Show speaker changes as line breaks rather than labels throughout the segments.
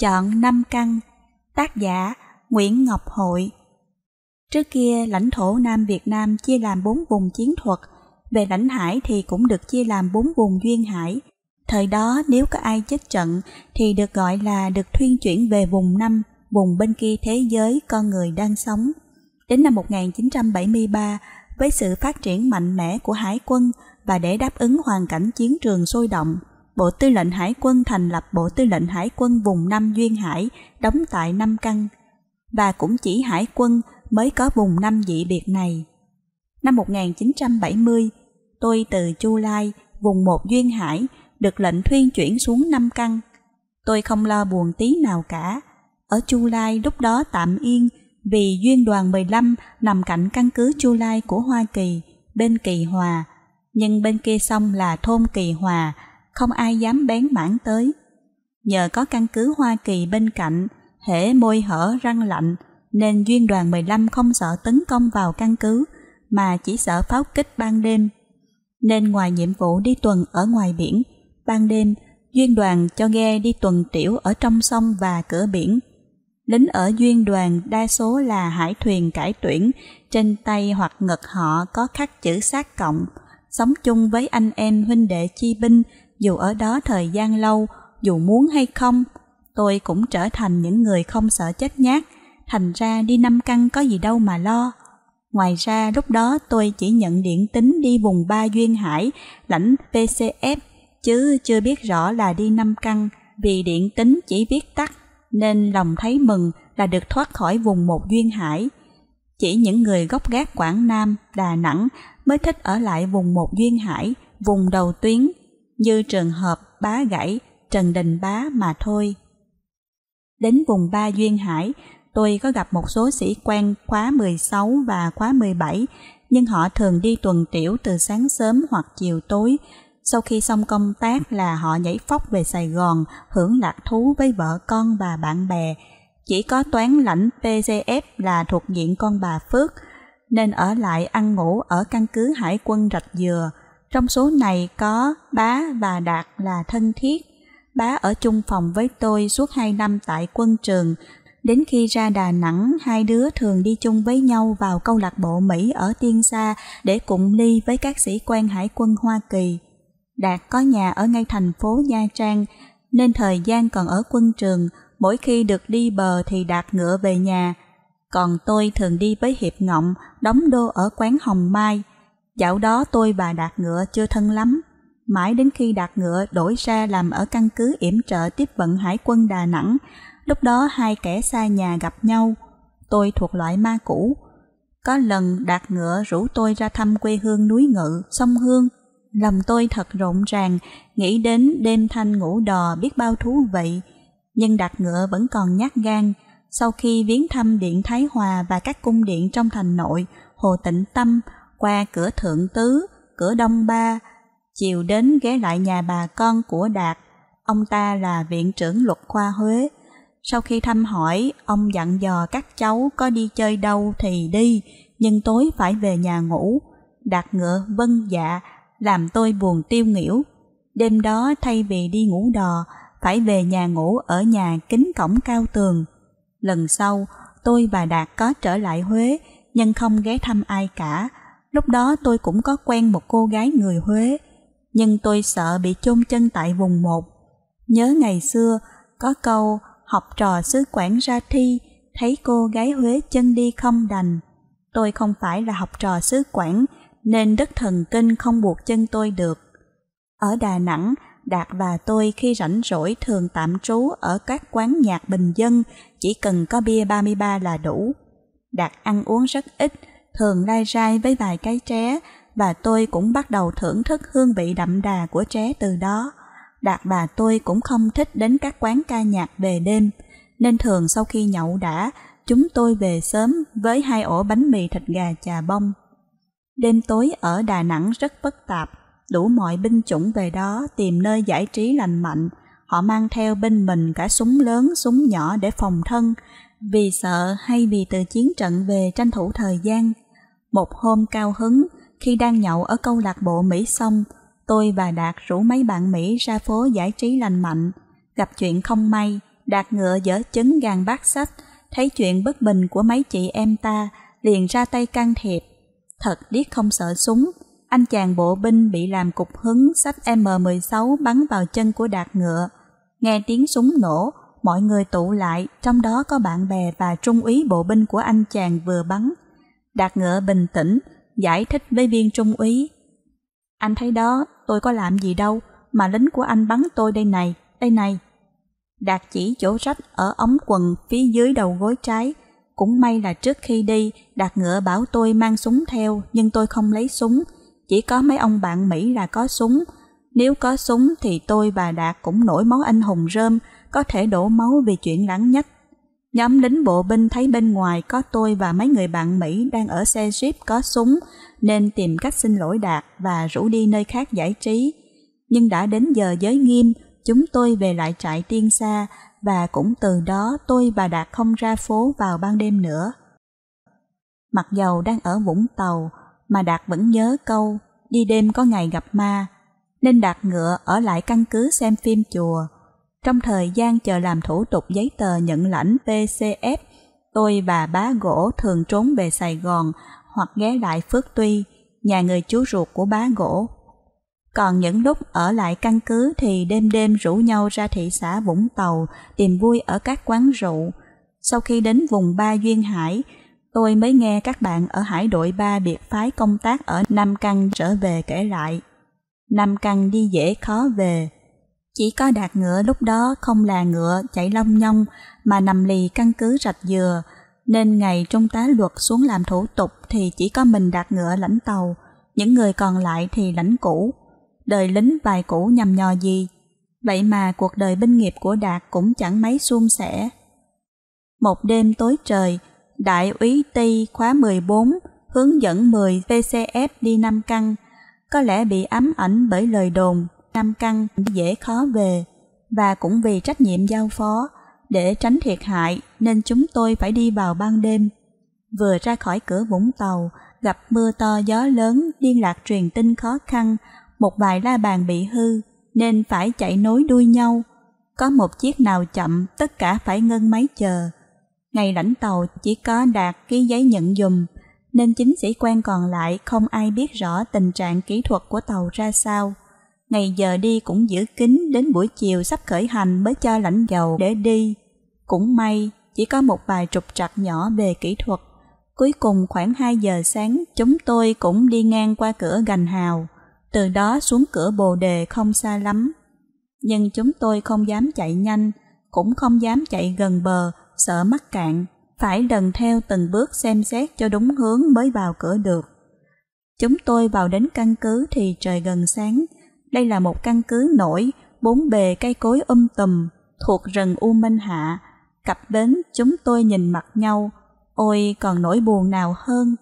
Chọn năm căn, tác giả Nguyễn Ngọc Hội. Trước kia, lãnh thổ Nam Việt Nam chia làm bốn vùng chiến thuật, về lãnh hải thì cũng được chia làm bốn vùng duyên hải. Thời đó nếu có ai chết trận thì được gọi là được thuyên chuyển về vùng năm, vùng bên kia thế giới con người đang sống. Đến năm 1973, với sự phát triển mạnh mẽ của hải quân và để đáp ứng hoàn cảnh chiến trường sôi động, Bộ Tư lệnh Hải quân thành lập Bộ Tư lệnh Hải quân vùng Nam Duyên Hải, đóng tại Nam Căn, và cũng chỉ Hải quân mới có vùng Nam dị biệt này. Năm 1970, tôi từ Chu Lai, vùng một Duyên Hải, được lệnh thuyên chuyển xuống Nam Căn. Tôi không lo buồn tí nào cả. Ở Chu Lai lúc đó tạm yên vì Duyên đoàn 15 nằm cạnh căn cứ Chu Lai của Hoa Kỳ, bên Kỳ Hòa. Nhưng bên kia sông là thôn Kỳ Hòa, không ai dám bén mảng tới. Nhờ có căn cứ Hoa Kỳ bên cạnh, hễ môi hở răng lạnh, nên duyên đoàn 15 không sợ tấn công vào căn cứ, mà chỉ sợ pháo kích ban đêm. Nên ngoài nhiệm vụ đi tuần ở ngoài biển, ban đêm duyên đoàn cho ghe đi tuần tiểu ở trong sông và cửa biển. Lính ở duyên đoàn đa số là hải thuyền cải tuyển, trên tay hoặc ngực họ có khắc chữ sát cộng, sống chung với anh em huynh đệ chi binh dù ở đó thời gian lâu, dù muốn hay không, tôi cũng trở thành những người không sợ chết nhát, thành ra đi năm căn có gì đâu mà lo. Ngoài ra lúc đó tôi chỉ nhận điện tính đi vùng ba Duyên Hải, lãnh PCF, chứ chưa biết rõ là đi năm căn vì điện tính chỉ viết tắt, nên lòng thấy mừng là được thoát khỏi vùng một Duyên Hải. Chỉ những người gốc gác Quảng Nam, Đà Nẵng mới thích ở lại vùng một Duyên Hải, vùng đầu tuyến như trường hợp bá gãy Trần Đình Bá mà thôi. Đến vùng ba Duyên Hải, tôi có gặp một số sĩ quan khóa 16 và khóa 17, nhưng họ thường đi tuần tiểu từ sáng sớm hoặc chiều tối. Sau khi xong công tác là họ nhảy phóc về Sài Gòn, hưởng lạc thú với vợ con và bạn bè. Chỉ có toán lãnh PCF là thuộc diện con bà Phước, nên ở lại ăn ngủ ở căn cứ hải quân Rạch Dừa – trong số này có bá và đạt là thân thiết. Bá ở chung phòng với tôi suốt 2 năm tại quân trường. Đến khi ra Đà Nẵng, hai đứa thường đi chung với nhau vào câu lạc bộ Mỹ ở Tiên Sa để cùng ly với các sĩ quan hải quân Hoa Kỳ. Đạt có nhà ở ngay thành phố Nha Trang, nên thời gian còn ở quân trường, mỗi khi được đi bờ thì Đạt ngựa về nhà. Còn tôi thường đi với Hiệp Ngọng, đóng đô ở quán Hồng Mai, Dạo đó tôi và Đạt Ngựa chưa thân lắm, mãi đến khi Đạt Ngựa đổi ra làm ở căn cứ yểm trợ tiếp vận hải quân Đà Nẵng, lúc đó hai kẻ xa nhà gặp nhau, tôi thuộc loại ma cũ. Có lần Đạt Ngựa rủ tôi ra thăm quê hương núi Ngự, sông Hương, lòng tôi thật rộn ràng, nghĩ đến đêm thanh ngủ đò biết bao thú vị. Nhưng Đạt Ngựa vẫn còn nhát gan, sau khi viếng thăm điện Thái Hòa và các cung điện trong thành nội, Hồ Tịnh Tâm, qua cửa thượng tứ, cửa đông ba, chiều đến ghé lại nhà bà con của Đạt. Ông ta là viện trưởng luật khoa Huế. Sau khi thăm hỏi, ông dặn dò các cháu có đi chơi đâu thì đi, nhưng tối phải về nhà ngủ. Đạt ngựa vâng dạ, làm tôi buồn tiêu nghỉu. Đêm đó thay vì đi ngủ đò, phải về nhà ngủ ở nhà kính cổng cao tường. Lần sau, tôi và Đạt có trở lại Huế, nhưng không ghé thăm ai cả, Lúc đó tôi cũng có quen một cô gái người Huế, nhưng tôi sợ bị chôn chân tại vùng một. Nhớ ngày xưa, có câu học trò xứ quản ra thi, thấy cô gái Huế chân đi không đành. Tôi không phải là học trò xứ quản, nên đất thần kinh không buộc chân tôi được. Ở Đà Nẵng, Đạt và tôi khi rảnh rỗi thường tạm trú ở các quán nhạc bình dân, chỉ cần có bia 33 là đủ. Đạt ăn uống rất ít, thường lai rai với vài cái tré và tôi cũng bắt đầu thưởng thức hương vị đậm đà của tré từ đó. Đạt bà tôi cũng không thích đến các quán ca nhạc về đêm, nên thường sau khi nhậu đã, chúng tôi về sớm với hai ổ bánh mì thịt gà chà bông. Đêm tối ở Đà Nẵng rất phức tạp, đủ mọi binh chủng về đó tìm nơi giải trí lành mạnh. Họ mang theo bên mình cả súng lớn, súng nhỏ để phòng thân, vì sợ hay vì từ chiến trận về tranh thủ thời gian một hôm cao hứng, khi đang nhậu ở câu lạc bộ Mỹ xong, tôi và Đạt rủ mấy bạn Mỹ ra phố giải trí lành mạnh. Gặp chuyện không may, Đạt ngựa dở chứng gàn bát sách, thấy chuyện bất bình của mấy chị em ta, liền ra tay can thiệp. Thật điếc không sợ súng, anh chàng bộ binh bị làm cục hứng sách M16 bắn vào chân của Đạt ngựa. Nghe tiếng súng nổ, mọi người tụ lại, trong đó có bạn bè và trung úy bộ binh của anh chàng vừa bắn. Đạt ngựa bình tĩnh, giải thích với viên trung úy. Anh thấy đó, tôi có làm gì đâu, mà lính của anh bắn tôi đây này, đây này. Đạt chỉ chỗ rách ở ống quần phía dưới đầu gối trái. Cũng may là trước khi đi, Đạt ngựa bảo tôi mang súng theo, nhưng tôi không lấy súng. Chỉ có mấy ông bạn Mỹ là có súng. Nếu có súng thì tôi và Đạt cũng nổi máu anh hùng rơm, có thể đổ máu vì chuyện lắng nhất. Nhóm lính bộ binh thấy bên ngoài có tôi và mấy người bạn Mỹ đang ở xe jeep có súng nên tìm cách xin lỗi Đạt và rủ đi nơi khác giải trí. Nhưng đã đến giờ giới nghiêm, chúng tôi về lại trại tiên xa và cũng từ đó tôi và Đạt không ra phố vào ban đêm nữa. Mặc dầu đang ở Vũng Tàu mà Đạt vẫn nhớ câu đi đêm có ngày gặp ma nên Đạt ngựa ở lại căn cứ xem phim chùa trong thời gian chờ làm thủ tục giấy tờ nhận lãnh PCF, tôi và bá gỗ thường trốn về Sài Gòn hoặc ghé lại Phước Tuy, nhà người chú ruột của bá gỗ. Còn những lúc ở lại căn cứ thì đêm đêm rủ nhau ra thị xã Vũng Tàu tìm vui ở các quán rượu. Sau khi đến vùng Ba Duyên Hải, tôi mới nghe các bạn ở hải đội Ba biệt phái công tác ở Nam Căn trở về kể lại. Nam Căn đi dễ khó về, chỉ có đạt ngựa lúc đó không là ngựa chạy long nhông mà nằm lì căn cứ rạch dừa, nên ngày trung tá luật xuống làm thủ tục thì chỉ có mình đạt ngựa lãnh tàu, những người còn lại thì lãnh cũ. Đời lính vài cũ nhằm nhò gì, vậy mà cuộc đời binh nghiệp của Đạt cũng chẳng mấy suôn sẻ. Một đêm tối trời, Đại úy ty khóa 14 hướng dẫn 10 VCF đi năm Căn, có lẽ bị ám ảnh bởi lời đồn Nam Căn dễ khó về và cũng vì trách nhiệm giao phó để tránh thiệt hại nên chúng tôi phải đi vào ban đêm. Vừa ra khỏi cửa Vũng Tàu, gặp mưa to gió lớn, liên lạc truyền tin khó khăn, một vài la bàn bị hư nên phải chạy nối đuôi nhau. Có một chiếc nào chậm, tất cả phải ngân máy chờ. Ngày lãnh tàu chỉ có đạt ký giấy nhận dùm, nên chính sĩ quan còn lại không ai biết rõ tình trạng kỹ thuật của tàu ra sao ngày giờ đi cũng giữ kín đến buổi chiều sắp khởi hành mới cho lãnh dầu để đi. Cũng may, chỉ có một bài trục trặc nhỏ về kỹ thuật. Cuối cùng khoảng 2 giờ sáng, chúng tôi cũng đi ngang qua cửa gành hào, từ đó xuống cửa bồ đề không xa lắm. Nhưng chúng tôi không dám chạy nhanh, cũng không dám chạy gần bờ, sợ mắc cạn, phải lần theo từng bước xem xét cho đúng hướng mới vào cửa được. Chúng tôi vào đến căn cứ thì trời gần sáng, đây là một căn cứ nổi, bốn bề cây cối um tùm, thuộc rừng U Minh Hạ. Cặp bến chúng tôi nhìn mặt nhau, ôi còn nỗi buồn nào hơn.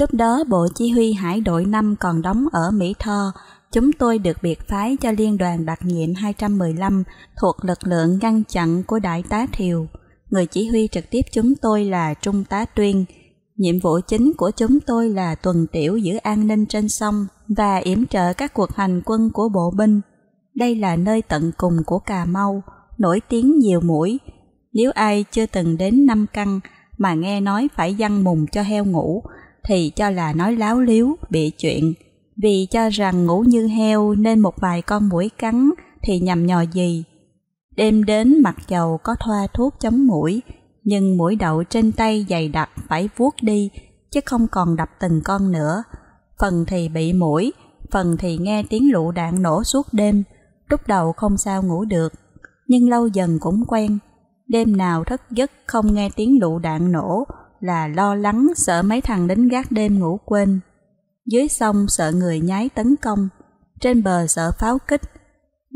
Lúc đó Bộ Chỉ huy Hải đội 5 còn đóng ở Mỹ Tho, chúng tôi được biệt phái cho Liên đoàn đặc nhiệm 215 thuộc lực lượng ngăn chặn của Đại tá Thiều. Người chỉ huy trực tiếp chúng tôi là Trung tá Tuyên, Nhiệm vụ chính của chúng tôi là tuần tiểu giữ an ninh trên sông và yểm trợ các cuộc hành quân của bộ binh. Đây là nơi tận cùng của Cà Mau, nổi tiếng nhiều mũi. Nếu ai chưa từng đến Năm Căn mà nghe nói phải dăng mùng cho heo ngủ, thì cho là nói láo liếu, bị chuyện. Vì cho rằng ngủ như heo nên một vài con mũi cắn thì nhầm nhò gì. Đêm đến mặc dầu có thoa thuốc chống mũi, nhưng mũi đậu trên tay dày đặc phải vuốt đi, chứ không còn đập từng con nữa. Phần thì bị mũi, phần thì nghe tiếng lựu đạn nổ suốt đêm, lúc đầu không sao ngủ được, nhưng lâu dần cũng quen. Đêm nào thất giấc không nghe tiếng lựu đạn nổ là lo lắng sợ mấy thằng đến gác đêm ngủ quên. Dưới sông sợ người nhái tấn công, trên bờ sợ pháo kích.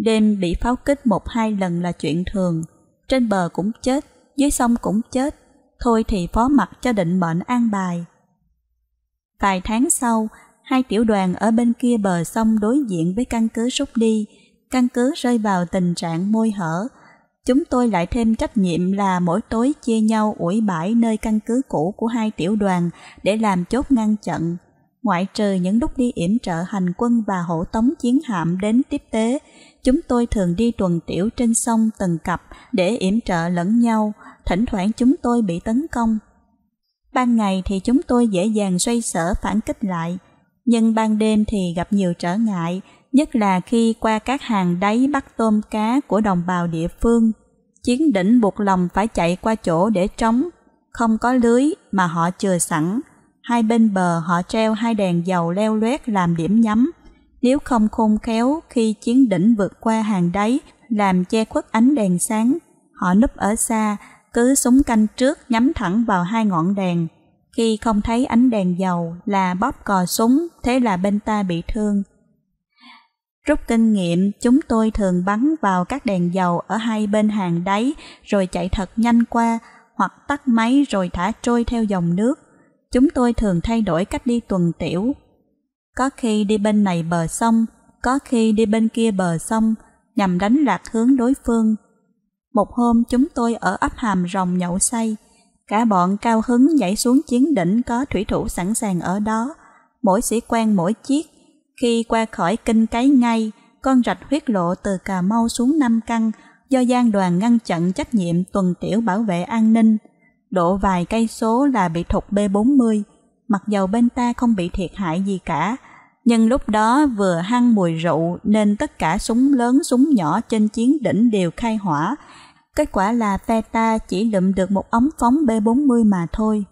Đêm bị pháo kích một hai lần là chuyện thường, trên bờ cũng chết dưới sông cũng chết, thôi thì phó mặt cho định mệnh an bài. Vài tháng sau, hai tiểu đoàn ở bên kia bờ sông đối diện với căn cứ rút đi, căn cứ rơi vào tình trạng môi hở. Chúng tôi lại thêm trách nhiệm là mỗi tối chia nhau ủi bãi nơi căn cứ cũ của hai tiểu đoàn để làm chốt ngăn chặn. Ngoại trừ những lúc đi yểm trợ hành quân và hộ tống chiến hạm đến tiếp tế, chúng tôi thường đi tuần tiểu trên sông từng cặp để yểm trợ lẫn nhau, thỉnh thoảng chúng tôi bị tấn công. Ban ngày thì chúng tôi dễ dàng xoay sở phản kích lại, nhưng ban đêm thì gặp nhiều trở ngại, nhất là khi qua các hàng đáy bắt tôm cá của đồng bào địa phương. Chiến đỉnh buộc lòng phải chạy qua chỗ để trống, không có lưới mà họ chừa sẵn. Hai bên bờ họ treo hai đèn dầu leo loét làm điểm nhắm. Nếu không khôn khéo khi chiến đỉnh vượt qua hàng đáy làm che khuất ánh đèn sáng, họ núp ở xa cứ súng canh trước nhắm thẳng vào hai ngọn đèn. Khi không thấy ánh đèn dầu là bóp cò súng, thế là bên ta bị thương. Rút kinh nghiệm, chúng tôi thường bắn vào các đèn dầu ở hai bên hàng đáy rồi chạy thật nhanh qua hoặc tắt máy rồi thả trôi theo dòng nước. Chúng tôi thường thay đổi cách đi tuần tiểu. Có khi đi bên này bờ sông, có khi đi bên kia bờ sông, nhằm đánh lạc hướng đối phương. Một hôm chúng tôi ở ấp hàm rồng nhậu say, cả bọn cao hứng nhảy xuống chiến đỉnh có thủy thủ sẵn sàng ở đó, mỗi sĩ quan mỗi chiếc. Khi qua khỏi kinh cái ngay, con rạch huyết lộ từ Cà Mau xuống Nam Căn do gian đoàn ngăn chặn trách nhiệm tuần tiểu bảo vệ an ninh. Độ vài cây số là bị thục B40, mặc dầu bên ta không bị thiệt hại gì cả, nhưng lúc đó vừa hăng mùi rượu nên tất cả súng lớn súng nhỏ trên chiến đỉnh đều khai hỏa, Kết quả là phe ta chỉ lượm được một ống phóng B40 mà thôi.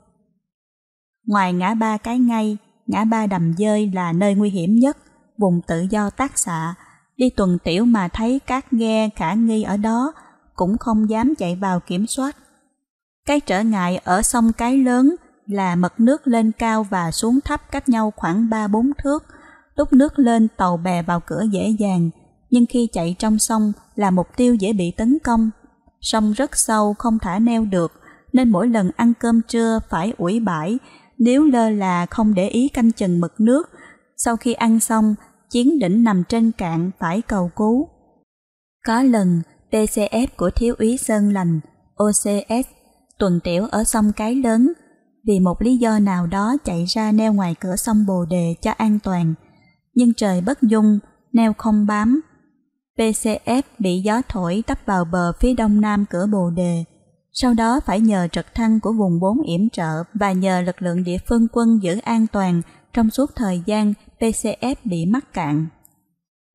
Ngoài ngã ba cái ngay, ngã ba đầm dơi là nơi nguy hiểm nhất, vùng tự do tác xạ. Đi tuần tiểu mà thấy các ghe khả nghi ở đó, cũng không dám chạy vào kiểm soát. Cái trở ngại ở sông Cái Lớn là mực nước lên cao và xuống thấp cách nhau khoảng 3-4 thước. Lúc nước lên tàu bè vào cửa dễ dàng, nhưng khi chạy trong sông là mục tiêu dễ bị tấn công sông rất sâu không thả neo được, nên mỗi lần ăn cơm trưa phải ủi bãi, nếu lơ là không để ý canh chừng mực nước. Sau khi ăn xong, chiến đỉnh nằm trên cạn phải cầu cứu. Có lần, TCF của thiếu úy Sơn Lành, OCS, tuần tiểu ở sông Cái Lớn, vì một lý do nào đó chạy ra neo ngoài cửa sông Bồ Đề cho an toàn. Nhưng trời bất dung, neo không bám, PCF bị gió thổi tấp vào bờ phía đông nam cửa Bồ Đề, sau đó phải nhờ trực thăng của vùng 4 yểm trợ và nhờ lực lượng địa phương quân giữ an toàn trong suốt thời gian PCF bị mắc cạn.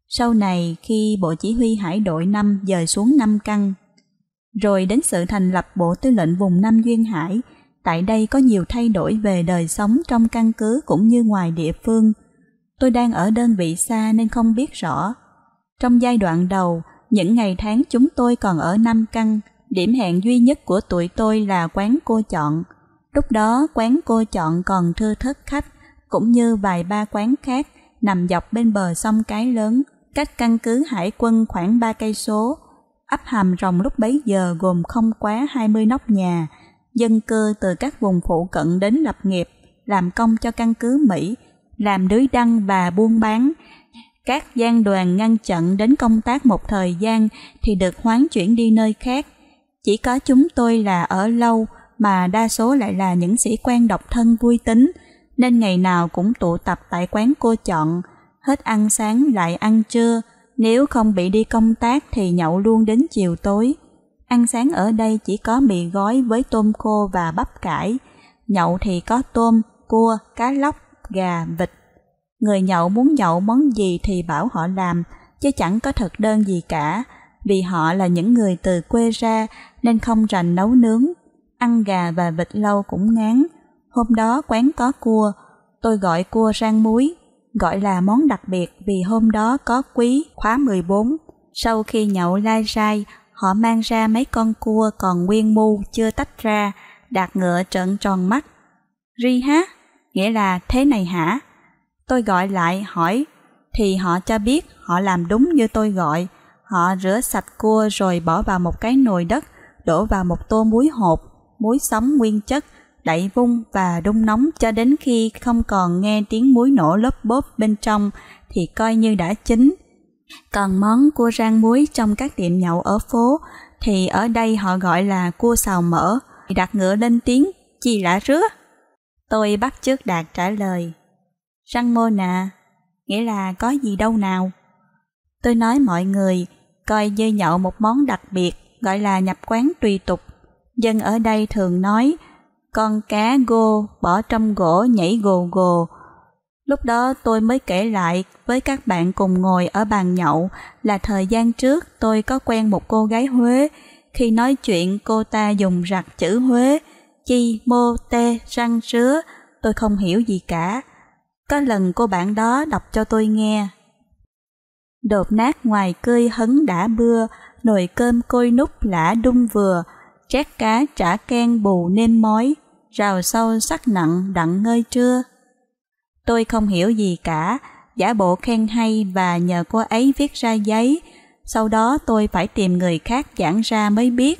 Sau này khi Bộ Chỉ huy Hải đội 5 dời xuống Nam Căn, rồi đến sự thành lập Bộ Tư lệnh vùng Nam Duyên Hải, tại đây có nhiều thay đổi về đời sống trong căn cứ cũng như ngoài địa phương. Tôi đang ở đơn vị xa nên không biết rõ, trong giai đoạn đầu, những ngày tháng chúng tôi còn ở Nam Căn, điểm hẹn duy nhất của tụi tôi là quán cô chọn. Lúc đó quán cô chọn còn thưa thất khách, cũng như vài ba quán khác nằm dọc bên bờ sông Cái Lớn, cách căn cứ hải quân khoảng 3 cây số. Ấp hàm rồng lúc bấy giờ gồm không quá 20 nóc nhà, dân cư từ các vùng phụ cận đến lập nghiệp, làm công cho căn cứ Mỹ, làm lưới đăng và buôn bán các gian đoàn ngăn chặn đến công tác một thời gian thì được hoán chuyển đi nơi khác. Chỉ có chúng tôi là ở lâu mà đa số lại là những sĩ quan độc thân vui tính, nên ngày nào cũng tụ tập tại quán cô chọn, hết ăn sáng lại ăn trưa, nếu không bị đi công tác thì nhậu luôn đến chiều tối. Ăn sáng ở đây chỉ có mì gói với tôm khô và bắp cải, nhậu thì có tôm, cua, cá lóc, gà, vịt, Người nhậu muốn nhậu món gì thì bảo họ làm, chứ chẳng có thực đơn gì cả, vì họ là những người từ quê ra nên không rành nấu nướng. Ăn gà và vịt lâu cũng ngán. Hôm đó quán có cua, tôi gọi cua rang muối, gọi là món đặc biệt vì hôm đó có quý khóa 14. Sau khi nhậu lai rai, họ mang ra mấy con cua còn nguyên mu chưa tách ra, đạt ngựa trợn tròn mắt. Ri há, nghĩa là thế này hả? Tôi gọi lại hỏi, thì họ cho biết họ làm đúng như tôi gọi. Họ rửa sạch cua rồi bỏ vào một cái nồi đất, đổ vào một tô muối hột, muối sống nguyên chất, đẩy vung và đun nóng cho đến khi không còn nghe tiếng muối nổ lốp bóp bên trong thì coi như đã chín. Còn món cua rang muối trong các tiệm nhậu ở phố thì ở đây họ gọi là cua xào mỡ. đặt ngựa lên tiếng, chi lã rứa. Tôi bắt trước Đạt trả lời răng mô nà, nghĩa là có gì đâu nào. Tôi nói mọi người coi dê nhậu một món đặc biệt gọi là nhập quán tùy tục. Dân ở đây thường nói con cá gô bỏ trong gỗ nhảy gồ gồ. Lúc đó tôi mới kể lại với các bạn cùng ngồi ở bàn nhậu là thời gian trước tôi có quen một cô gái Huế. Khi nói chuyện cô ta dùng rặt chữ Huế, chi mô tê răng sứa, tôi không hiểu gì cả. Có lần cô bạn đó đọc cho tôi nghe. Đột nát ngoài cơi hấn đã bưa, nồi cơm côi nút lã đung vừa, chét cá trả keng bù nêm mối rào sâu sắc nặng đặng ngơi trưa. Tôi không hiểu gì cả, giả bộ khen hay và nhờ cô ấy viết ra giấy, sau đó tôi phải tìm người khác giảng ra mới biết.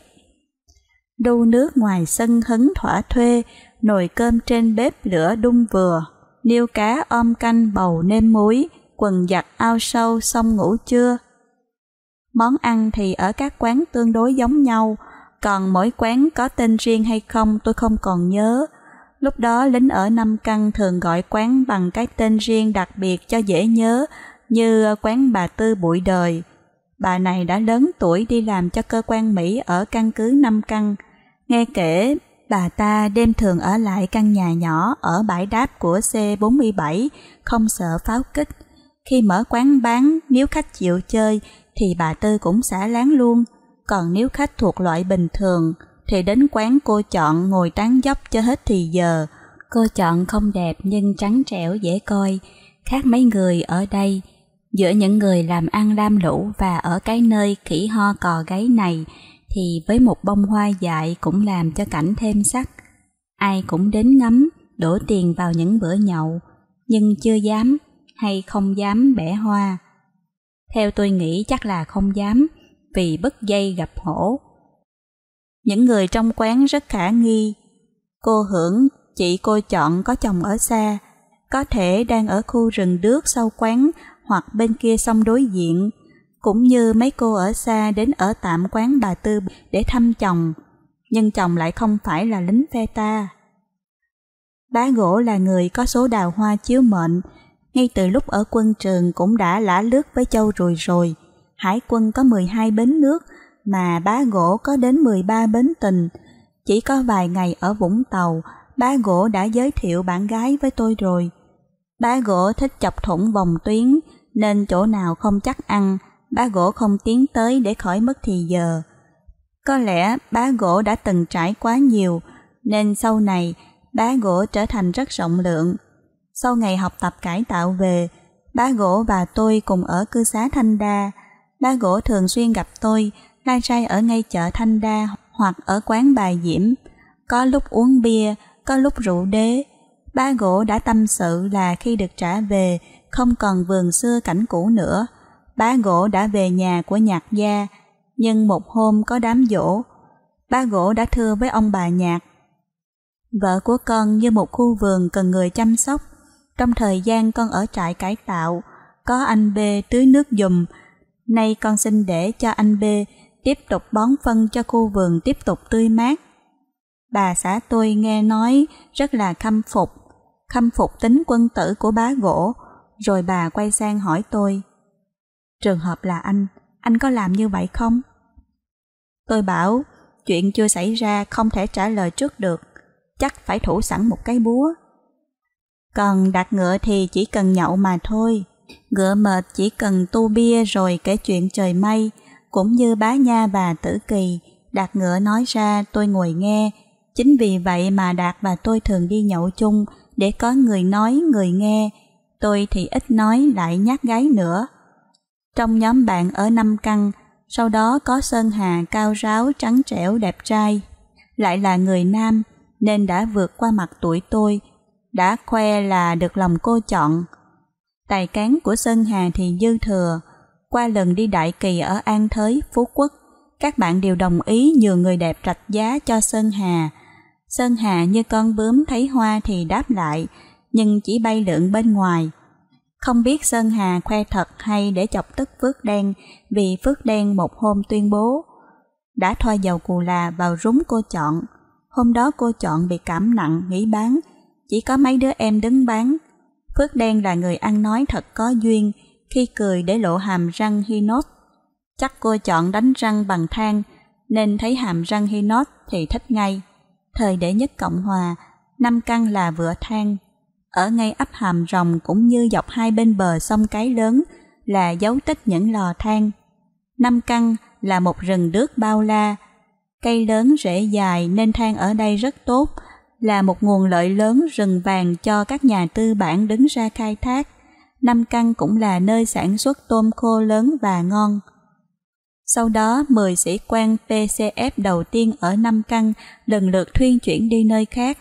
Đu nước ngoài sân hấn thỏa thuê, nồi cơm trên bếp lửa đung vừa niêu cá om canh bầu nêm muối, quần giặt ao sâu xong ngủ trưa. Món ăn thì ở các quán tương đối giống nhau, còn mỗi quán có tên riêng hay không tôi không còn nhớ. Lúc đó lính ở năm Căn thường gọi quán bằng cái tên riêng đặc biệt cho dễ nhớ như quán bà Tư Bụi Đời. Bà này đã lớn tuổi đi làm cho cơ quan Mỹ ở căn cứ năm Căn. Nghe kể bà ta đêm thường ở lại căn nhà nhỏ ở bãi đáp của C47, không sợ pháo kích. Khi mở quán bán, nếu khách chịu chơi thì bà Tư cũng xả láng luôn. Còn nếu khách thuộc loại bình thường thì đến quán cô chọn ngồi tán dốc cho hết thì giờ. Cô chọn không đẹp nhưng trắng trẻo dễ coi, khác mấy người ở đây. Giữa những người làm ăn lam lũ và ở cái nơi khỉ ho cò gáy này thì với một bông hoa dại cũng làm cho cảnh thêm sắc. Ai cũng đến ngắm, đổ tiền vào những bữa nhậu, nhưng chưa dám hay không dám bẻ hoa. Theo tôi nghĩ chắc là không dám, vì bất dây gặp hổ. Những người trong quán rất khả nghi. Cô hưởng, chị cô chọn có chồng ở xa, có thể đang ở khu rừng đước sau quán hoặc bên kia sông đối diện, cũng như mấy cô ở xa đến ở tạm quán bà Tư để thăm chồng, nhưng chồng lại không phải là lính phe ta. Bá gỗ là người có số đào hoa chiếu mệnh, ngay từ lúc ở quân trường cũng đã lã lướt với châu rồi rồi. Hải quân có 12 bến nước, mà bá gỗ có đến 13 bến tình. Chỉ có vài ngày ở Vũng Tàu, bá gỗ đã giới thiệu bạn gái với tôi rồi. Bá gỗ thích chọc thủng vòng tuyến, nên chỗ nào không chắc ăn, bá gỗ không tiến tới để khỏi mất thì giờ. Có lẽ bá gỗ đã từng trải quá nhiều, nên sau này bá gỗ trở thành rất rộng lượng. Sau ngày học tập cải tạo về, bá gỗ và tôi cùng ở cư xá Thanh Đa. Bá gỗ thường xuyên gặp tôi, lai trai ở ngay chợ Thanh Đa hoặc ở quán bà Diễm. Có lúc uống bia, có lúc rượu đế. Bá gỗ đã tâm sự là khi được trả về, không còn vườn xưa cảnh cũ nữa bá gỗ đã về nhà của nhạc gia, nhưng một hôm có đám dỗ, bá gỗ đã thưa với ông bà nhạc. Vợ của con như một khu vườn cần người chăm sóc, trong thời gian con ở trại cải tạo, có anh B tưới nước dùm, nay con xin để cho anh B tiếp tục bón phân cho khu vườn tiếp tục tươi mát. Bà xã tôi nghe nói rất là khâm phục, khâm phục tính quân tử của bá gỗ, rồi bà quay sang hỏi tôi. Trường hợp là anh, anh có làm như vậy không? Tôi bảo, chuyện chưa xảy ra không thể trả lời trước được, chắc phải thủ sẵn một cái búa. Còn đặt ngựa thì chỉ cần nhậu mà thôi, ngựa mệt chỉ cần tu bia rồi kể chuyện trời mây, cũng như bá nha và tử kỳ, đạt ngựa nói ra tôi ngồi nghe, chính vì vậy mà đạt và tôi thường đi nhậu chung để có người nói người nghe, tôi thì ít nói lại nhắc gái nữa trong nhóm bạn ở Năm Căn, sau đó có Sơn Hà cao ráo trắng trẻo đẹp trai. Lại là người nam, nên đã vượt qua mặt tuổi tôi, đã khoe là được lòng cô chọn. Tài cán của Sơn Hà thì dư thừa, qua lần đi Đại Kỳ ở An Thới, Phú Quốc, các bạn đều đồng ý nhường người đẹp rạch giá cho Sơn Hà. Sơn Hà như con bướm thấy hoa thì đáp lại, nhưng chỉ bay lượn bên ngoài, không biết Sơn Hà khoe thật hay để chọc tức Phước Đen vì Phước Đen một hôm tuyên bố đã thoa dầu cù là vào rúng cô chọn. Hôm đó cô chọn bị cảm nặng, nghỉ bán, chỉ có mấy đứa em đứng bán. Phước Đen là người ăn nói thật có duyên, khi cười để lộ hàm răng hy nốt Chắc cô chọn đánh răng bằng than, nên thấy hàm răng hy nốt thì thích ngay. Thời để nhất Cộng Hòa, năm căn là vựa than, ở ngay ấp hàm rồng cũng như dọc hai bên bờ sông Cái Lớn là dấu tích những lò than. Năm Căn là một rừng đước bao la. Cây lớn rễ dài nên than ở đây rất tốt, là một nguồn lợi lớn rừng vàng cho các nhà tư bản đứng ra khai thác. năm Căn cũng là nơi sản xuất tôm khô lớn và ngon. Sau đó, 10 sĩ quan PCF đầu tiên ở năm Căn lần lượt thuyên chuyển đi nơi khác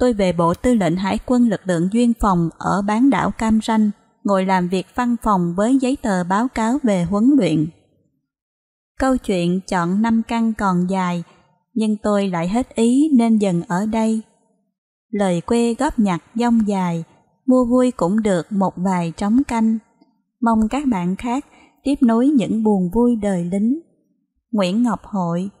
tôi về Bộ Tư lệnh Hải quân lực lượng duyên phòng ở bán đảo Cam Ranh, ngồi làm việc văn phòng với giấy tờ báo cáo về huấn luyện. Câu chuyện chọn năm căn còn dài, nhưng tôi lại hết ý nên dần ở đây. Lời quê góp nhặt dông dài, mua vui cũng được một vài trống canh. Mong các bạn khác tiếp nối những buồn vui đời lính. Nguyễn Ngọc Hội